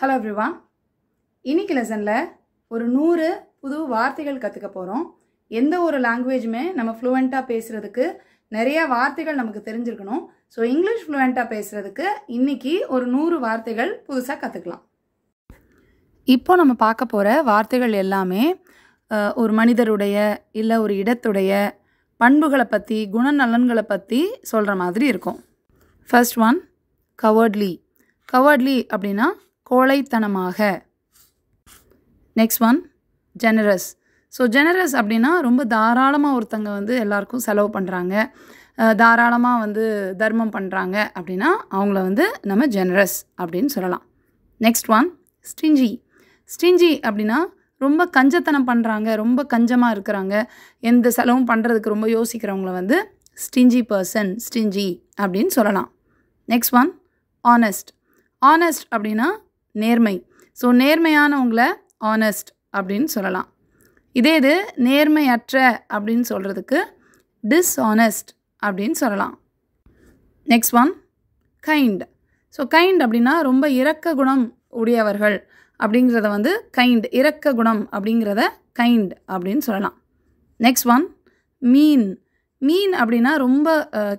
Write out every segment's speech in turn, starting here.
hello எவ்ரிவா இன்னைக்கு லெசனில் ஒரு நூறு புது வார்த்தைகள் கற்றுக்க போகிறோம் எந்த ஒரு லாங்குவேஜுமே நம்ம ஃப்ளூவெண்ட்டாக பேசுகிறதுக்கு நிறையா வார்த்தைகள் நமக்கு தெரிஞ்சிருக்கணும் ஸோ இங்கிலீஷ் ஃப்ளூவெண்ட்டாக பேசுகிறதுக்கு இன்றைக்கி ஒரு நூறு வார்த்தைகள் புதுசாக கற்றுக்கலாம் இப்போ நம்ம பார்க்க போகிற வார்த்தைகள் எல்லாமே ஒரு மனிதருடைய இல்லை ஒரு இடத்துடைய பண்புகளை பற்றி குணநலன்களை பற்றி சொல்கிற மாதிரி இருக்கும் ஃபர்ஸ்ட் ஒன் கவர்ட்லி கவர்ட்லி அப்படின்னா கோழைத்தனமாக next one generous so generous அப்படின்னா ரொம்ப தாராளமாக ஒருத்தங்க வந்து எல்லாருக்கும் செலவு பண்ணுறாங்க தாராளமாக வந்து தர்மம் பண்ணுறாங்க அப்படின்னா அவங்கள வந்து நம்ம ஜெனரஸ் அப்படின்னு சொல்லலாம் நெக்ஸ்ட் ஒன் ஸ்டிஞ்சி ஸ்டிஞ்சி அப்படின்னா ரொம்ப கஞ்சத்தனம் பண்ணுறாங்க ரொம்ப கஞ்சமாக இருக்கிறாங்க எந்த செலவும் பண்ணுறதுக்கு ரொம்ப யோசிக்கிறவங்கள வந்து ஸ்டிஞ்சி பர்சன் ஸ்டிஞ்சி அப்படின்னு சொல்லலாம் நெக்ஸ்ட் ஒன் ஆனஸ்ட் ஆனஸ்ட் அப்படின்னா நேர்மை ஸோ நேர்மையானவங்கள ஆனஸ்ட் அப்படின்னு சொல்லலாம் இதே இது நேர்மையற்ற அப்படின்னு சொல்கிறதுக்கு டிஸ்ஆனஸ்ட் அப்படின்னு சொல்லலாம் next one kind so kind அப்படின்னா ரொம்ப இரக்க குணம் உடையவர்கள் அப்படிங்கிறத வந்து கைண்ட் இரக்க குணம் அப்படிங்கிறத கைண்ட் அப்படின்னு சொல்லலாம் நெக்ஸ்ட் ஒன் மீன் மீன் அப்படின்னா ரொம்ப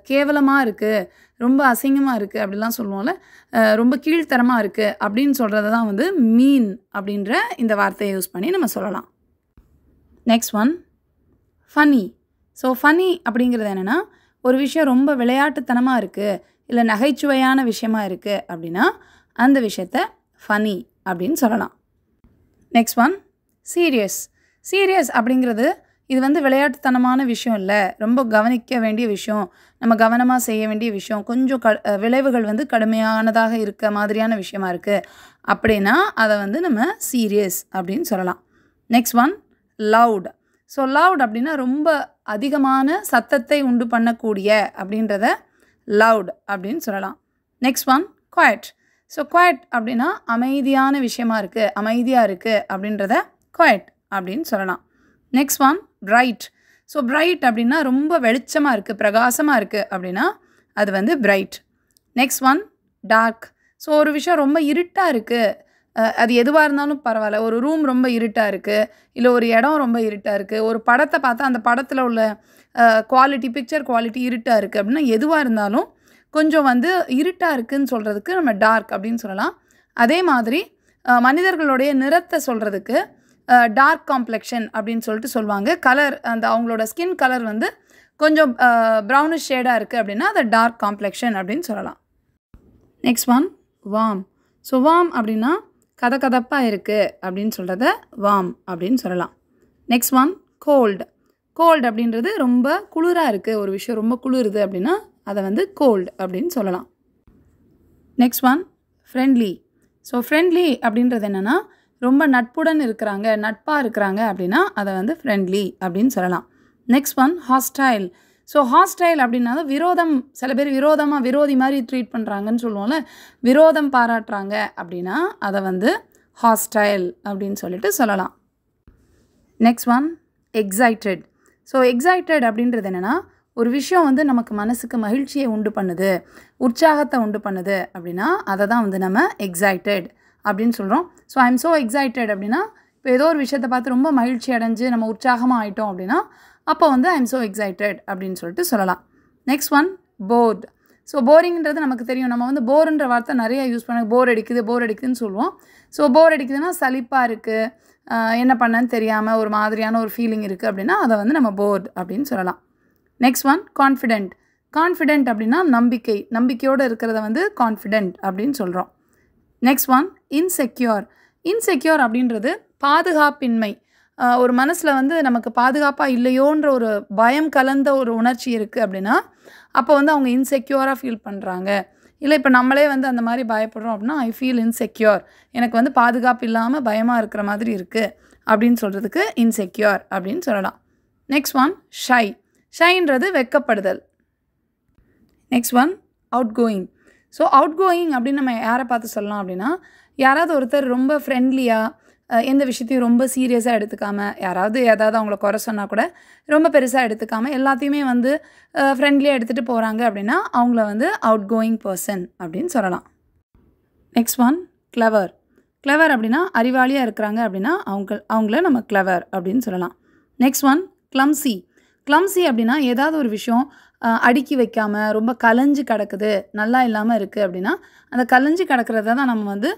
கேவலமாக இருக்குது ரொம்ப அசிங்கமாக இருக்குது அப்படிலாம் சொல்லுவோம்ல ரொம்ப கீழ்த்தரமாக இருக்குது அப்படின்னு சொல்கிறத தான் வந்து மீன் அப்படின்ற இந்த வார்த்தையை யூஸ் பண்ணி நம்ம சொல்லலாம் next one funny so funny அப்படிங்கிறது என்னென்னா ஒரு விஷயம் ரொம்ப விளையாட்டுத்தனமாக இருக்குது இல்லை நகைச்சுவையான விஷயமா இருக்குது அப்படின்னா அந்த விஷயத்த ஃபனி அப்படின்னு சொல்லலாம் நெக்ஸ்ட் ஒன் சீரியஸ் சீரியஸ் அப்படிங்கிறது இது வந்து விளையாட்டுத்தனமான விஷயம் இல்லை ரொம்ப கவனிக்க வேண்டிய விஷயம் நம்ம கவனமாக செய்ய வேண்டிய விஷயம் கொஞ்சம் க விளைவுகள் வந்து கடுமையானதாக இருக்க மாதிரியான விஷயமா இருக்குது அப்படின்னா அதை வந்து நம்ம சீரியஸ் அப்படின்னு சொல்லலாம் next one loud so loud அப்படின்னா ரொம்ப அதிகமான சத்தத்தை உண்டு பண்ணக்கூடிய அப்படின்றத லவுட் அப்படின்னு சொல்லலாம் next one quiet so quiet அப்படின்னா அமைதியான விஷயமா இருக்குது அமைதியாக இருக்குது அப்படின்றத குவாய்ட் அப்படின்னு சொல்லலாம் next one bright so bright அப்படின்னா ரொம்ப வெளிச்சமாக இருக்குது பிரகாசமாக இருக்குது அப்படின்னா அது வந்து bright next one dark so ஒரு விஷயம் ரொம்ப இருட்டாக இருக்குது அது எதுவாக இருந்தாலும் பரவாயில்ல ஒரு ரூம் ரொம்ப இருட்டாக இருக்குது இல்லை ஒரு இடம் ரொம்ப இருட்டாக இருக்குது ஒரு படத்தை பார்த்தா அந்த படத்தில் உள்ள குவாலிட்டி பிக்சர் குவாலிட்டி இருட்டாக இருக்குது அப்படின்னா எதுவாக இருந்தாலும் கொஞ்சம் வந்து இருட்டாக இருக்குதுன்னு சொல்கிறதுக்கு நம்ம டார்க் அப்படின்னு சொல்லலாம் அதே மாதிரி மனிதர்களுடைய நிறத்தை சொல்கிறதுக்கு டார்க் காம்ப்ளெக்ஷன் அப்படின்னு சொல்லிட்டு சொல்லுவாங்க கலர் அந்த அவங்களோட ஸ்கின் கலர் வந்து கொஞ்சம் ப்ரௌனிஷ் ஷேடாக இருக்குது அப்படின்னா அதை டார்க் காம்ப்ளெக்ஷன் அப்படின்னு சொல்லலாம் next one warm so warm அப்படின்னா கத கதப்பாக இருக்குது அப்படின்னு சொல்கிறத வாம் அப்படின்னு சொல்லலாம் நெக்ஸ்ட் ஒன் கோல்டு கோல்டு அப்படின்றது ரொம்ப குளிராக இருக்குது ஒரு விஷயம் ரொம்ப குளிருது அப்படின்னா அதை வந்து கோல்டு அப்படின்னு சொல்லலாம் next one friendly so friendly அப்படின்றது என்னென்னா ரொம்ப நட்புடன் இருக்கிறாங்க நட்பாக இருக்கிறாங்க அப்படின்னா அதை வந்து ஃப்ரெண்ட்லி அப்படின்னு சொல்லலாம் next one hostile so hostile அப்படின்னா விரோதம் சில பேர் விரோதமாக விரோதி மாதிரி ட்ரீட் பண்ணுறாங்கன்னு சொல்லுவோம்ல விரோதம் பாராட்டுறாங்க அப்படின்னா அதை வந்து ஹாஸ்டைல் அப்படின்னு சொல்லிட்டு சொல்லலாம் next one excited so excited அப்படின்றது என்னென்னா ஒரு விஷயம் வந்து நமக்கு மனசுக்கு மகிழ்ச்சியை உண்டு பண்ணுது உற்சாகத்தை உண்டு பண்ணுது அப்படின்னா அதை தான் வந்து நம்ம எக்ஸைட்டட் அப்படின்னு சொல்கிறோம் so I am so excited அப்படின்னா இப்போ ஏதோ ஒரு விஷயத்தை பார்த்து ரொம்ப மகிழ்ச்சி அடைஞ்சு நம்ம உற்சாகமாக ஆகிட்டோம் அப்படின்னா அப்போ வந்து ஐ எம் ஸோ எக்ஸைட்டட் அப்படின்னு சொல்லிட்டு சொல்லலாம் நெக்ஸ்ட் ஒன் போர்டு ஸோ போரிங்கிறது நமக்கு தெரியும் நம்ம வந்து போருன்ற வார்த்தை நிறைய யூஸ் பண்ண போர் அடிக்குது போர் அடிக்குதுன்னு சொல்லுவோம் ஸோ போர் அடிக்குதுன்னா சலிப்பாக இருக்குது என்ன பண்ணேன்னு தெரியாமல் ஒரு மாதிரியான ஒரு ஃபீலிங் இருக்குது அப்படின்னா அதை வந்து நம்ம போர்டு அப்படின்னு சொல்லலாம் நெக்ஸ்ட் ஒன் கான்ஃபிடென்ட் கான்ஃபிடென்ட் அப்படின்னா நம்பிக்கை நம்பிக்கையோடு இருக்கிறத வந்து கான்ஃபிடென்ட் அப்படின்னு சொல்கிறோம் நெக்ஸ்ட் ஒன் இன்செக்யூர் இன்செக்யூர் அப்படின்றது பாதுகாப்பின்மை ஒரு மனசில் வந்து நமக்கு பாதுகாப்பாக இல்லையோன்ற ஒரு பயம் கலந்த ஒரு உணர்ச்சி இருக்குது அப்படின்னா அப்போ வந்து அவங்க இன்செக்யூராக ஃபீல் பண்ணுறாங்க இல்லை இப்போ நம்மளே வந்து அந்த மாதிரி பயப்படுறோம் அப்படின்னா ஐ ஃபீல் இன்செக்யூர் எனக்கு வந்து பாதுகாப்பு இல்லாமல் பயமாக இருக்கிற மாதிரி இருக்குது அப்படின்னு சொல்கிறதுக்கு இன்செக்யூர் அப்படின்னு சொல்லலாம் நெக்ஸ்ட் ஒன் ஷை ஷைன்றது வெக்கப்படுதல் next one outgoing so outgoing அப்படின்னு நம்ம யாரை பார்த்து சொல்லலாம் அப்படின்னா யாராவது ஒருத்தர் ரொம்ப ஃப்ரெண்ட்லியாக எந்த விஷயத்தையும் ரொம்ப சீரியஸாக எடுத்துக்காமல் யாராவது ஏதாவது அவங்கள குறை சொன்னால் கூட ரொம்ப பெருசாக எடுத்துக்காமல் எல்லாத்தையுமே வந்து ஃப்ரெண்ட்லியாக எடுத்துகிட்டு போகிறாங்க அப்படின்னா அவங்கள வந்து அவுட் கோயிங் பர்சன் அப்படின்னு சொல்லலாம் நெக்ஸ்ட் ஒன் கிளவர் கிளவர் அப்படின்னா அறிவாளியாக இருக்கிறாங்க அப்படின்னா அவங்க அவங்கள நம்ம கிளவர் அப்படின்னு சொல்லலாம் நெக்ஸ்ட் ஒன் கிளம்சி கிளம்சி அப்படின்னா ஏதாவது ஒரு விஷயம் அடுக்கி வைக்காமல் ரொம்ப கலைஞ்சு கிடக்குது நல்லா இல்லாமல் இருக்குது அப்படின்னா அந்த கலைஞ்சு கிடக்கிறத தான் நம்ம வந்து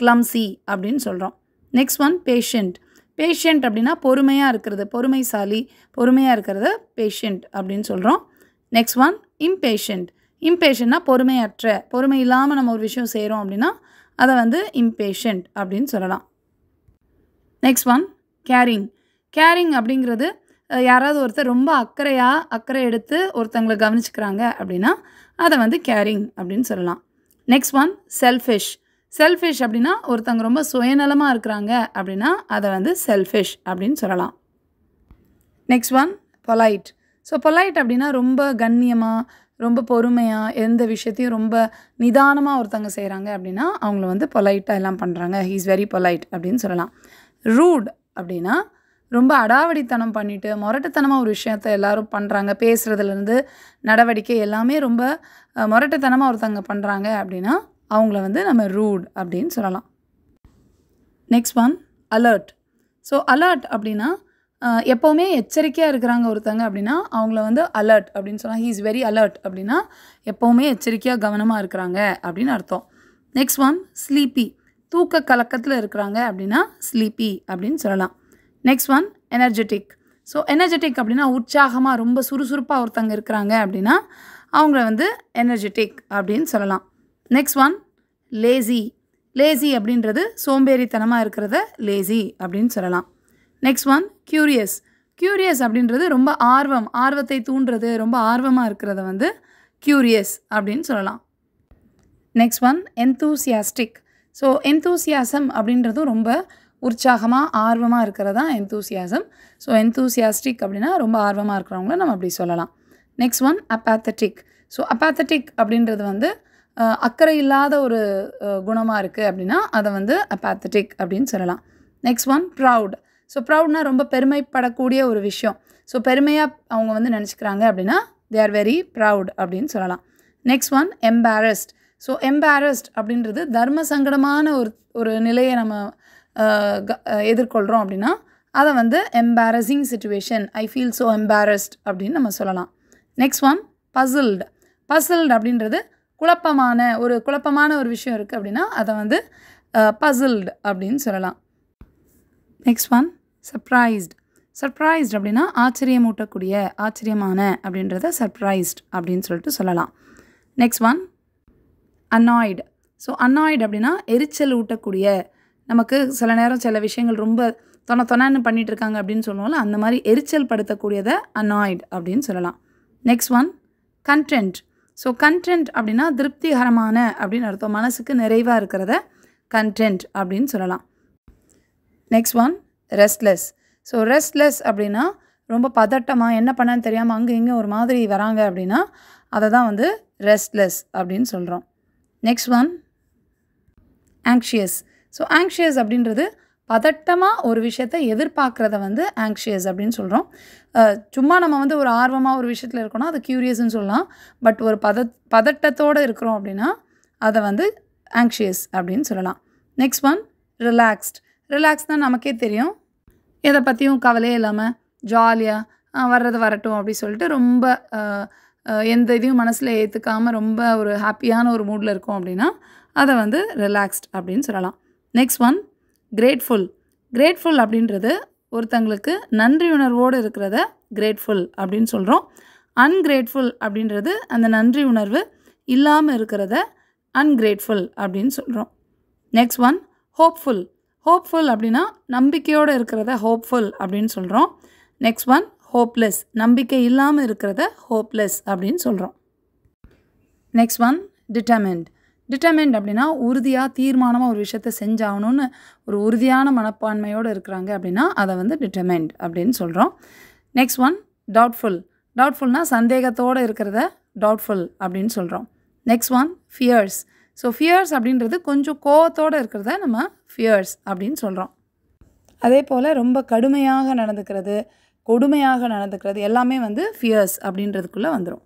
கிளம்சி அப்படின்னு சொல்கிறோம் நெக்ஸ்ட் ஒன் பேஷண்ட் பேஷண்ட் அப்படின்னா பொறுமையாக இருக்கிறது பொறுமைசாலி பொறுமையாக இருக்கிறத பேஷண்ட் அப்படின்னு சொல்கிறோம் நெக்ஸ்ட் ஒன் இம்பேஷண்ட் இம்பேஷண்ட்னா பொறுமையற்ற பொறுமை இல்லாமல் நம்ம ஒரு விஷயம் செய்கிறோம் அப்படின்னா அதை வந்து இம்பேஷண்ட் அப்படின்னு சொல்லலாம் நெக்ஸ்ட் ஒன் கேரிங் கேரிங் அப்படிங்கிறது யாராவது ஒருத்தர் ரொம்ப அக்கறையாக அக்கறை எடுத்து ஒருத்தங்களை கவனிச்சுக்கிறாங்க அப்படின்னா அதை வந்து கேரிங் அப்படின்னு சொல்லலாம் நெக்ஸ்ட் ஒன் செல்ஃபிஷ் செல்ஃபிஷ் அப்படின்னா ஒருத்தவங்க ரொம்ப சுயநலமாக இருக்கிறாங்க அப்படின்னா அதை வந்து செல்ஃபிஷ் அப்படின்னு சொல்லலாம் next one polite so polite அப்படின்னா ரொம்ப கண்ணியமாக ரொம்ப பொறுமையாக எந்த விஷயத்தையும் ரொம்ப நிதானமாக ஒருத்தவங்க செய்கிறாங்க அப்படின்னா அவங்கள வந்து பொலைட்டாக எல்லாம் பண்ணுறாங்க ஹீ இஸ் வெரி பொலைட் அப்படின்னு சொல்லலாம் ரூட் அப்படின்னா ரொம்ப அடாவடித்தனம் பண்ணிவிட்டு முரட்டுத்தனமாக ஒரு விஷயத்த எல்லோரும் பண்ணுறாங்க பேசுகிறதுலேருந்து நடவடிக்கை எல்லாமே ரொம்ப முரட்டுத்தனமாக ஒருத்தவங்க பண்ணுறாங்க அப்படின்னா அவங்கள வந்து நம்ம ரூட் அப்படின்னு சொல்லலாம் next one alert so alert அப்படின்னா எப்போவுமே எச்சரிக்கையாக இருக்கிறாங்க ஒருத்தங்க அப்படின்னா அவங்கள வந்து அலர்ட் அப்படின்னு சொல்லலாம் ஹீ இஸ் வெரி அலர்ட் அப்படின்னா எப்போவுமே எச்சரிக்கையாக கவனமாக இருக்கிறாங்க அப்படின்னு அர்த்தம் நெக்ஸ்ட் ஒன் ஸ்லீப்பி தூக்க கலக்கத்தில் இருக்கிறாங்க அப்படின்னா ஸ்லீப்பி அப்படின்னு சொல்லலாம் next one energetic so energetic அப்படின்னா உற்சாகமாக ரொம்ப சுறுசுறுப்பாக ஒருத்தங்க இருக்கிறாங்க அப்படின்னா அவங்கள வந்து எனர்ஜெட்டிக் அப்படின்னு சொல்லலாம் நெக்ஸ்ட் ஒன் லேசி லேசி அப்படின்றது சோம்பேறித்தனமாக இருக்கிறத லேசி அப்படின்னு சொல்லலாம் நெக்ஸ்ட் ஒன் க்யூரியஸ் க்யூரியஸ் அப்படின்றது ரொம்ப ஆர்வம் ஆர்வத்தை தூண்டுறது ரொம்ப ஆர்வமாக இருக்கிறத வந்து க்யூரியஸ் அப்படின்னு சொல்லலாம் next one enthusiastic so enthusiasm அப்படின்றதும் ரொம்ப உற்சாகமாக ஆர்வமாக இருக்கிறது தான் என்தூசியாசம் ஸோ என்தூசியாஸ்டிக் அப்படின்னா ரொம்ப ஆர்வமாக இருக்கிறவங்கள நம்ம அப்படி சொல்லலாம் next one apathetic so apathetic அப்படின்றது வந்து அக்கறை இல்லாத ஒரு குணமாக இருக்குது அப்படின்னா அதை வந்து அப்பாத்தட்டிக் அப்படின்னு சொல்லலாம் நெக்ஸ்ட் ஒன் ப்ரவுட் ஸோ ப்ரவுட்னா ரொம்ப பெருமைப்படக்கூடிய ஒரு விஷயம் ஸோ பெருமையாக அவங்க வந்து நினச்சிக்கிறாங்க அப்படின்னா தே ஆர் வெரி ப்ரவுட் அப்படின்னு சொல்லலாம் next one embarrassed so embarrassed அப்படின்றது தர்ம சங்கடமான ஒரு ஒரு நிலையை நம்ம எதிர்கொள்கிறோம் அப்படின்னா அதை வந்து embarrassing situation I feel so embarrassed அப்படின்னு நம்ம சொல்லலாம் நெக்ஸ்ட் ஒன் பசில்டு பசில்டு அப்படின்றது குழப்பமான ஒரு குழப்பமான ஒரு விஷயம் இருக்குது அப்படின்னா அதை வந்து பசில்டு அப்படின்னு சொல்லலாம் நெக்ஸ்ட் ஒன் சர்ப்ரைஸ்டு சர்ப்ரைஸ்ட் அப்படின்னா ஆச்சரியமூட்டக்கூடிய ஆச்சரியமான அப்படின்றத சர்ப்ரைஸ்ட் அப்படின்னு சொல்லிட்டு சொல்லலாம் next one annoyed so annoyed அப்படின்னா எரிச்சல் ஊட்டக்கூடிய நமக்கு சில நேரம் சில விஷயங்கள் ரொம்ப தொண தொணன்னு பண்ணிகிட்ருக்காங்க இருக்காங்க அப்படின்னு சொல்லுவோம்ல அந்த மாதிரி எரிச்சல் படுத்தக்கூடியதை அன்னாய்டு அப்படின்னு சொல்லலாம் next one content so content அப்படின்னா திருப்திகரமான அப்படின்னு அர்த்தம் மனசுக்கு நிறைவாக இருக்கிறத கன்டென்ட் அப்படின்னு சொல்லலாம் next one restless so restless அப்படின்னா ரொம்ப பதட்டமாக என்ன பண்ணான்னு தெரியாமல் அங்கே இங்கே ஒரு மாதிரி வராங்க அப்படின்னா அதை தான் வந்து ரெஸ்ட்லெஸ் அப்படின்னு சொல்கிறோம் next one anxious so anxious அப்படின்றது பதட்டமாக ஒரு விஷயத்த எதிர்பார்க்குறத வந்து ஆங்ஷியஸ் அப்படின்னு சொல்கிறோம் சும்மா நம்ம வந்து ஒரு ஆர்வமாக ஒரு விஷயத்தில் இருக்கோன்னா அது க்யூரியஸ்ன்னு சொல்லலாம் பட் ஒரு பத பதட்டத்தோடு இருக்கிறோம் அப்படின்னா அதை வந்து ஆங்ஷியஸ் அப்படின்னு சொல்லலாம் நெக்ஸ்ட் ஒன் ரிலாக்ஸ்ட் ரிலாக்ஸ் தான் நமக்கே தெரியும் எதை பற்றியும் கவலையே இல்லாமல் ஜாலியாக வர்றது வரட்டும் அப்படி சொல்லிட்டு ரொம்ப எந்த இதையும் மனசில் ஏற்றுக்காமல் ரொம்ப ஒரு ஹாப்பியான ஒரு மூடில் இருக்கும் அப்படின்னா அதை வந்து ரிலாக்ஸ்ட் அப்படின்னு சொல்லலாம் நெக்ஸ்ட் ஒன் கிரேட்ஃபுல் கிரேட்ஃபுல் அப்படின்றது ஒருத்தங்களுக்கு நன்றி உணர்வோடு இருக்கிறத கிரேட்ஃபுல் அப்படின்னு சொல்கிறோம் அன்கிரேட்ஃபுல் அப்படின்றது அந்த நன்றி உணர்வு இல்லாமல் இருக்கிறத அன்கிரேட்ஃபுல் அப்படின்னு சொல்கிறோம் நெக்ஸ்ட் ஒன் ஹோப்ஃபுல் ஹோப்ஃபுல் அப்படின்னா நம்பிக்கையோடு இருக்கிறத ஹோப்ஃபுல் அப்படின்னு சொல்கிறோம் நெக்ஸ்ட் ஒன் ஹோப்லெஸ் நம்பிக்கை இல்லாமல் இருக்கிறத ஹோப்லெஸ் அப்படின்னு சொல்கிறோம் நெக்ஸ்ட் ஒன் டிட்டர்மெண்ட் டிட்டர்மெண்ட் அப்படின்னா உறுதியாக தீர்மானமாக ஒரு விஷயத்த செஞ்சாகணும்னு ஒரு உறுதியான மனப்பான்மையோடு இருக்கிறாங்க அப்படின்னா அதை வந்து டிட்டர்மெண்ட் அப்படின்னு சொல்கிறோம் நெக்ஸ்ட் ஒன் டவுட்ஃபுல் டவுட்ஃபுல்னால் சந்தேகத்தோடு இருக்கிறத டவுட்ஃபுல் அப்படின்னு சொல்கிறோம் next one fierce so fierce அப்படின்றது கொஞ்சம் கோவத்தோடு இருக்கிறத நம்ம ஃபியர்ஸ் அப்படின்னு சொல்கிறோம் அதே போல் ரொம்ப கடுமையாக நடந்துக்கிறது கொடுமையாக நடந்துக்கிறது எல்லாமே வந்து ஃபியர்ஸ் அப்படின்றதுக்குள்ளே வந்துடும்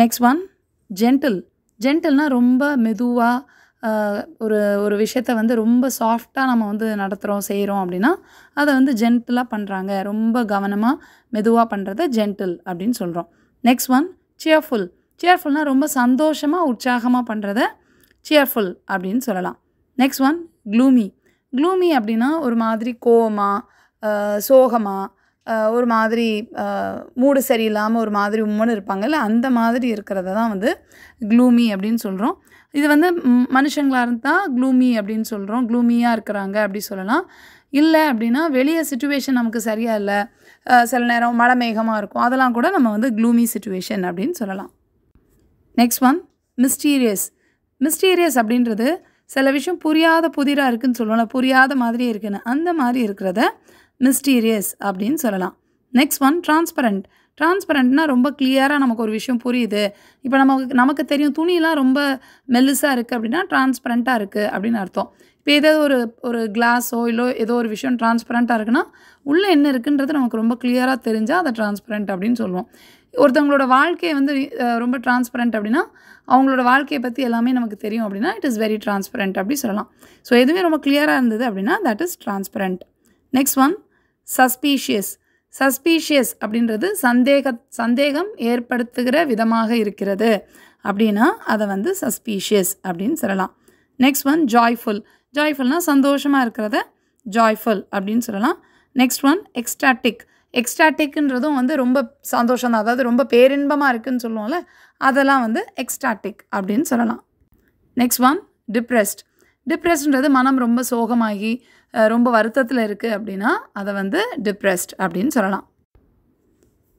நெக்ஸ்ட் ஒன் ஜென்டில் ஜென்டல்னால் ரொம்ப மெதுவாக ஒரு ஒரு விஷயத்த வந்து ரொம்ப சாஃப்டாக நம்ம வந்து நடத்துகிறோம் செய்கிறோம் அப்படின்னா அதை வந்து ஜென்டிலாக பண்ணுறாங்க ரொம்ப கவனமாக மெதுவாக பண்ணுறத ஜென்டில் அப்படின்னு சொல்கிறோம் நெக்ஸ்ட் ஒன் சியர்ஃபுல் சியர்ஃபுல்னால் ரொம்ப சந்தோஷமாக உற்சாகமாக பண்ணுறத சியர்ஃபுல் அப்படின்னு சொல்லலாம் நெக்ஸ்ட் ஒன் க்ளூமி க்ளூமி அப்படின்னா ஒரு மாதிரி கோவமாக சோகமாக ஒரு மாதிரி மூடு சரியில்லாமல் ஒரு மாதிரி உம்முன்னு இருப்பாங்கல்ல அந்த மாதிரி இருக்கிறத தான் வந்து க்ளூமி அப்படின்னு சொல்கிறோம் இது வந்து மனுஷங்களாக இருந்தால் க்ளூமி அப்படின்னு சொல்கிறோம் க்ளூமியாக இருக்கிறாங்க அப்படி சொல்லலாம் இல்லை அப்படின்னா வெளியே சுச்சுவேஷன் நமக்கு சரியாக இல்லை சில நேரம் மழை மேகமாக இருக்கும் அதெல்லாம் கூட நம்ம வந்து க்ளூமி சுச்சுவேஷன் அப்படின்னு சொல்லலாம் நெக்ஸ்ட் ஒன் மிஸ்டீரியஸ் மிஸ்டீரியஸ் அப்படின்றது சில விஷயம் புரியாத புதிராக இருக்குதுன்னு சொல்லுவோம்ல புரியாத மாதிரியே இருக்குன்னு அந்த மாதிரி இருக்கிறத மிஸ்டீரியஸ் அப்படின்னு சொல்லலாம் நெக்ஸ்ட் ஒன் டிரான்ஸ்பரண்ட் டிரான்ஸ்பரண்ட்னால் ரொம்ப கிளியராக நமக்கு ஒரு விஷயம் புரியுது இப்போ நமக்கு நமக்கு தெரியும் துணிலாம் ரொம்ப மெல்லுசாக இருக்குது அப்படின்னா டிரான்ஸ்பரண்ட்டாக இருக்குது அப்படின்னு அர்த்தம் இப்போ ஏதாவது ஒரு ஒரு கிளாஸோ இல்லை ஏதோ ஒரு விஷயம் டிரான்ஸ்பரண்ட்டாக இருக்குன்னா உள்ளே என்ன இருக்குன்றது நமக்கு ரொம்ப கிளியராக தெரிஞ்சால் அதை டிரான்ஸ்பரண்ட் அப்படின்னு சொல்லுவோம் ஒருத்தவங்களோட வாழ்க்கையை வந்து ரொம்ப டிரான்ஸ்பரண்ட் அப்படின்னா அவங்களோட வாழ்க்கையை பற்றி எல்லாமே நமக்கு தெரியும் அப்படின்னா இட் இஸ் வெரி டிரான்ஸ்பரண்ட் அப்படி சொல்லலாம் ஸோ எதுவுமே ரொம்ப கிளியராக இருந்தது அப்படின்னா that is transparent next one suspicious suspicious அப்படின்றது சந்தேக சந்தேகம் ஏற்படுத்துகிற விதமாக இருக்கிறது அப்படின்னா அதை வந்து சஸ்பீஷியஸ் அப்படின்னு சொல்லலாம் நெக்ஸ்ட் ஒன் ஜாய்ஃபுல் ஜாய்ஃபுல்னால் சந்தோஷமாக இருக்கிறத ஜாய்ஃபுல் அப்படின்னு சொல்லலாம் நெக்ஸ்ட் ஒன் எக்ஸ்டாட்டிக் எக்ஸ்டாட்டிக்குன்றதும் வந்து ரொம்ப சந்தோஷம் தான் அதாவது ரொம்ப பேரின்பமாக இருக்குதுன்னு சொல்லுவோம்ல அதெல்லாம் வந்து எக்ஸ்டாட்டிக் அப்படின்னு சொல்லலாம் நெக்ஸ்ட் ஒன் டிப்ரெஸ்ட் டிப்ரெஸ்ன்றது மனம் ரொம்ப சோகமாகி ரொம்ப வருத்தத்தில் இருக்குது அப்படின்னா அதை வந்து டிப்ரெஸ்ட் அப்படின்னு சொல்லலாம்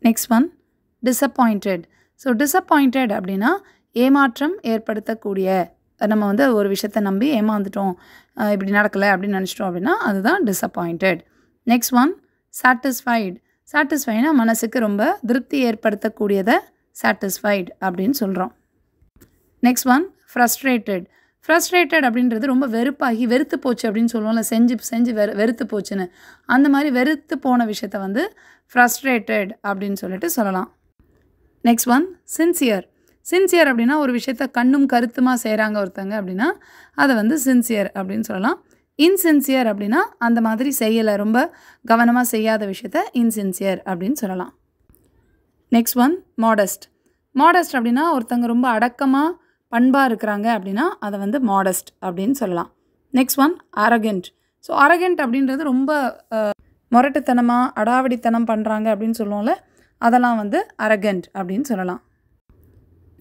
next one disappointed so disappointed அப்படின்னா ஏமாற்றம் ஏற்படுத்தக்கூடிய நம்ம வந்து ஒரு விஷயத்த நம்பி ஏமாந்துட்டோம் இப்படி நடக்கலை அப்படின்னு நினச்சிட்டோம் அப்படின்னா அதுதான் டிஸப்பாயிண்டட் நெக்ஸ்ட் ஒன் சாட்டிஸ்ஃபைடு சாட்டிஸ்ஃபைனா மனசுக்கு ரொம்ப திருப்தி ஏற்படுத்தக்கூடியதை சாட்டிஸ்ஃபைடு அப்படின்னு சொல்கிறோம் நெக்ஸ்ட் ஒன் ஃப்ரஸ்ட்ரேட்டட் ஃப்ரஸ்ட்ரேட்டட் அப்படின்றது ரொம்ப வெறுப்பாகி வெறுத்து போச்சு அப்படின்னு சொல்லுவோம்ல செஞ்சு செஞ்சு வெறு வெறுத்து போச்சுன்னு அந்த மாதிரி வெறுத்து போன விஷயத்த வந்து ஃப்ரஸ்ட்ரேட்டட் அப்படின்னு சொல்லிட்டு சொல்லலாம் நெக்ஸ்ட் ஒன் சின்சியர் சின்சியர் அப்படின்னா ஒரு விஷயத்த கண்ணும் கருத்துமாக செய்கிறாங்க ஒருத்தங்க அப்படின்னா அதை வந்து சின்சியர் அப்படின்னு சொல்லலாம் இன்சின்சியர் அப்படின்னா அந்த மாதிரி செய்யலை ரொம்ப கவனமாக செய்யாத விஷயத்த இன்சின்சியர் அப்படின்னு சொல்லலாம் நெக்ஸ்ட் ஒன் மாடஸ்ட் மாடஸ்ட் அப்படின்னா ஒருத்தங்க ரொம்ப அடக்கமாக பண்பாக இருக்கிறாங்க அப்படின்னா அதை வந்து மாடஸ்ட் அப்படின்னு சொல்லலாம் next one arrogant so arrogant அப்படின்றது ரொம்ப முரட்டுத்தனமாக அடாவடித்தனம் பண்ணுறாங்க அப்படின்னு சொல்லுவோம்ல அதெல்லாம் வந்து அரகண்ட் அப்படின்னு சொல்லலாம்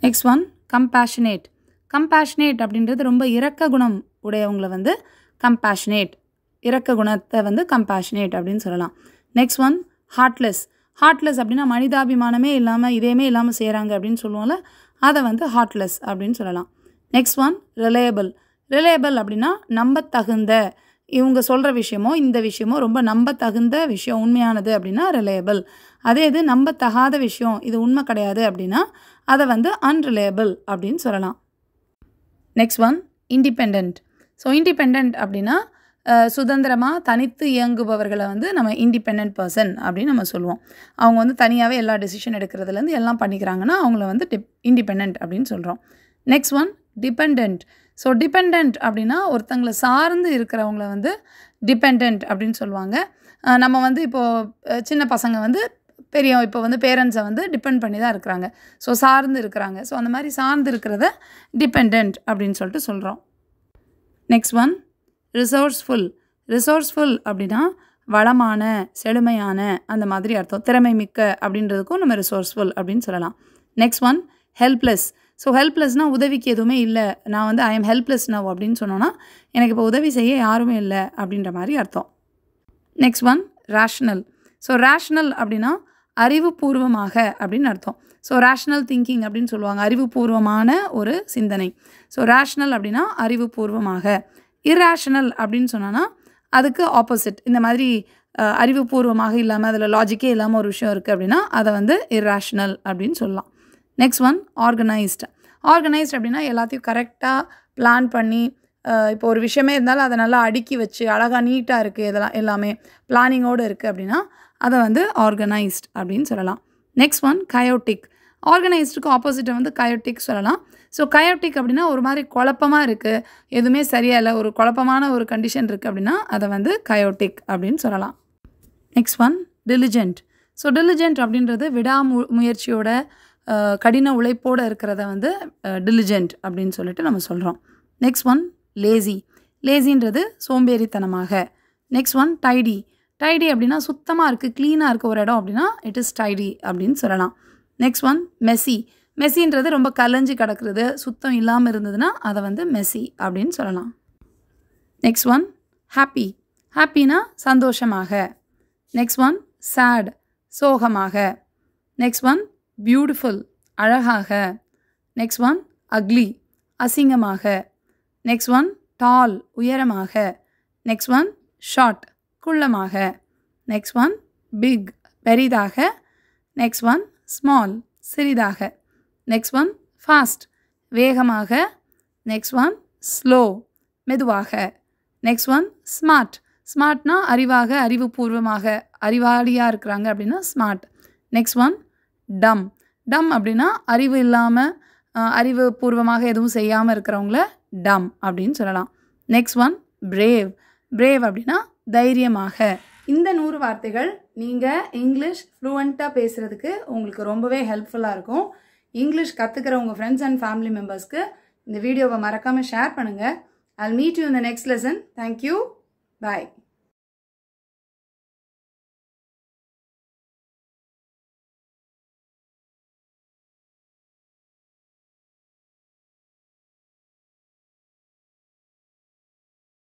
நெக்ஸ்ட் ஒன் கம்பேஷனேட் கம்பேஷனேட் அப்படின்றது ரொம்ப இரக்க குணம் உடையவங்களை வந்து கம்பேஷனேட் இரக்க குணத்தை வந்து கம்பேஷனேட் அப்படின்னு சொல்லலாம் நெக்ஸ்ட் ஒன் ஹார்ட்லெஸ் ஹார்ட்லெஸ் அப்படின்னா மனிதாபிமானமே இல்லாமல் இதேமே இல்லாமல் செய்கிறாங்க அப்படின்னு சொல்லுவோம்ல அதை வந்து ஹார்ட்லெஸ் அப்படின்னு சொல்லலாம் நெக்ஸ்ட் ஒன் ரிலேயபிள் ரிலேயபிள் அப்படின்னா நம்ப தகுந்த இவங்க சொல்கிற விஷயமோ இந்த விஷயமோ ரொம்ப நம்ப தகுந்த விஷயம் உண்மையானது அப்படின்னா ரிலேயபிள் அதே இது நம்ப தகாத விஷயம் இது உண்மை கிடையாது அப்படின்னா அதை வந்து அன்ரிலேயபிள் அப்படின்னு சொல்லலாம் next one independent so independent அப்படின்னா சுதந்திரமாக தனித்து இயங்குபவர்களை வந்து நம்ம இண்டிபெண்ட் பர்சன் அப்படின்னு நம்ம சொல்லுவோம் அவங்க வந்து தனியாகவே எல்லா டெசிஷன் எடுக்கிறதுலேருந்து எல்லாம் பண்ணிக்கிறாங்கன்னா அவங்கள வந்து டிப் இண்டிபெண்ட் அப்படின்னு சொல்கிறோம் next one dependent so dependent அப்படின்னா ஒருத்தங்களை சார்ந்து இருக்கிறவங்கள வந்து டிபெண்ட் அப்படின்னு சொல்லுவாங்க நம்ம வந்து இப்போது சின்ன பசங்க வந்து பெரிய இப்போ வந்து பேரண்ட்ஸை வந்து டிபெண்ட் பண்ணி தான் இருக்கிறாங்க ஸோ சார்ந்து இருக்கிறாங்க ஸோ அந்த மாதிரி சார்ந்து இருக்கிறத டிபெண்ட் அப்படின்னு சொல்லிட்டு சொல்கிறோம் நெக்ஸ்ட் ஒன் ரிசோர்ஸ்ஃபுல் ரிசோர்ஸ்ஃபுல் அப்படின்னா வளமான செழுமையான அந்த மாதிரி அர்த்தம் திறமை மிக்க அப்படின்றதுக்கும் நம்ம ரிசோர்ஸ்ஃபுல் அப்படின்னு சொல்லலாம் நெக்ஸ்ட் ஒன் ஹெல்ப்லெஸ் ஸோ ஹெல்ப்லெஸ்னால் உதவிக்கு எதுவுமே இல்லை நான் வந்து ஐ எம் ஹெல்ப்லெஸ் நவ் அப்படின்னு சொன்னோன்னா எனக்கு இப்போ உதவி செய்ய யாருமே இல்லை அப்படின்ற மாதிரி அர்த்தம் next one rational so rational அப்படின்னா அறிவுபூர்வமாக அப்படின்னு அர்த்தம் ஸோ ரேஷ்னல் திங்கிங் அப்படின்னு சொல்லுவாங்க அறிவுபூர்வமான ஒரு சிந்தனை ஸோ ரேஷ்னல் அப்படின்னா அறிவுபூர்வமாக இராஷனல் அப்படின்னு சொன்னோன்னா அதுக்கு ஆப்போசிட் இந்த மாதிரி அறிவுபூர்வமாக இல்லாமல் அதில் லாஜிக்கே இல்லாமல் ஒரு விஷயம் இருக்குது அப்படின்னா அதை வந்து இராஷனல் அப்படின்னு சொல்லலாம் நெக்ஸ்ட் ஒன் ஆர்கனைஸ்டு ஆர்கனைஸ்ட் அப்படின்னா எல்லாத்தையும் கரெக்டாக பிளான் பண்ணி இப்போ ஒரு விஷயமே இருந்தாலும் அதை நல்லா அடுக்கி வச்சு அழகாக நீட்டாக இருக்குது இதெல்லாம் எல்லாமே பிளானிங்கோடு இருக்குது அப்படின்னா அதை வந்து ஆர்கனைஸ்ட் அப்படின்னு சொல்லலாம் நெக்ஸ்ட் ஒன் கயோட்டிக் ஆர்கனைஸ்டுக்கு ஆப்போசிட்டை வந்து கயோட்டிக் சொல்லலாம் ஸோ கயோட்டிக் அப்படின்னா ஒரு மாதிரி குழப்பமாக இருக்குது எதுவுமே சரியாக இல்லை ஒரு குழப்பமான ஒரு கண்டிஷன் இருக்குது அப்படின்னா அதை வந்து கயோட்டிக் அப்படின்னு சொல்லலாம் next one diligent so diligent அப்படின்றது விடாமு முயற்சியோட கடின உழைப்போடு இருக்கிறத வந்து டெலிஜென்ட் அப்படின்னு சொல்லிட்டு நம்ம சொல்கிறோம் நெக்ஸ்ட் ஒன் லேசி லேசின்றது சோம்பேறித்தனமாக நெக்ஸ்ட் ஒன் டைடி டைடி அப்படின்னா சுத்தமாக இருக்குது க்ளீனாக இருக்குது ஒரு இடம் அப்படின்னா இட் இஸ் டைடி அப்படின்னு சொல்லலாம் நெக்ஸ்ட் ஒன் மெஸ்ஸி மெஸ்ஸின்றது ரொம்ப கலைஞ்சி கிடக்கிறது சுத்தம் இல்லாமல் இருந்ததுன்னா அதை வந்து மெஸ்ஸி அப்படின்னு சொல்லலாம் நெக்ஸ்ட் ஒன் ஹாப்பி ஹாப்பினா சந்தோஷமாக நெக்ஸ்ட் ஒன் சேட் சோகமாக நெக்ஸ்ட் ஒன் பியூட்டிஃபுல் அழகாக நெக்ஸ்ட் ஒன் அக்லி அசிங்கமாக நெக்ஸ்ட் ஒன் டால் உயரமாக நெக்ஸ்ட் ஒன் ஷார்ட் குள்ளமாக நெக்ஸ்ட் ஒன் பிக் பெரிதாக நெக்ஸ்ட் ஒன் ஸ்மால் சிறிதாக நெக்ஸ்ட் ஒன் ஃபாஸ்ட் வேகமாக நெக்ஸ்ட் ஒன் ஸ்லோ மெதுவாக நெக்ஸ்ட் ஒன் ஸ்மார்ட் ஸ்மார்ட்னா அறிவாக அறிவுபூர்வமாக அறிவாளியாக இருக்கிறாங்க அப்படின்னா ஸ்மார்ட் நெக்ஸ்ட் ஒன் டம் டம் அப்படின்னா அறிவு இல்லாமல் அறிவு பூர்வமாக எதுவும் செய்யாமல் இருக்கிறவங்கள டம் அப்படின்னு சொல்லலாம் நெக்ஸ்ட் ஒன் பிரேவ் பிரேவ் அப்படின்னா தைரியமாக இந்த நூறு வார்த்தைகள் நீங்கள் இங்கிலீஷ் ஃப்ளூவெண்ட்டாக பேசுகிறதுக்கு உங்களுக்கு ரொம்பவே ஹெல்ப்ஃபுல்லாக இருக்கும் இங்கிலீஷ் கற்றுக்கிற உங்கள் ஃப்ரெண்ட்ஸ் அண்ட் ஃபேமிலி மெம்பர்ஸ்க்கு இந்த வீடியோவை மறக்காமல் ஷேர் பண்ணுங்கள் ஐ மீட் யூ இந்த நெக்ஸ்ட் லெசன் தேங்க்யூ பாய்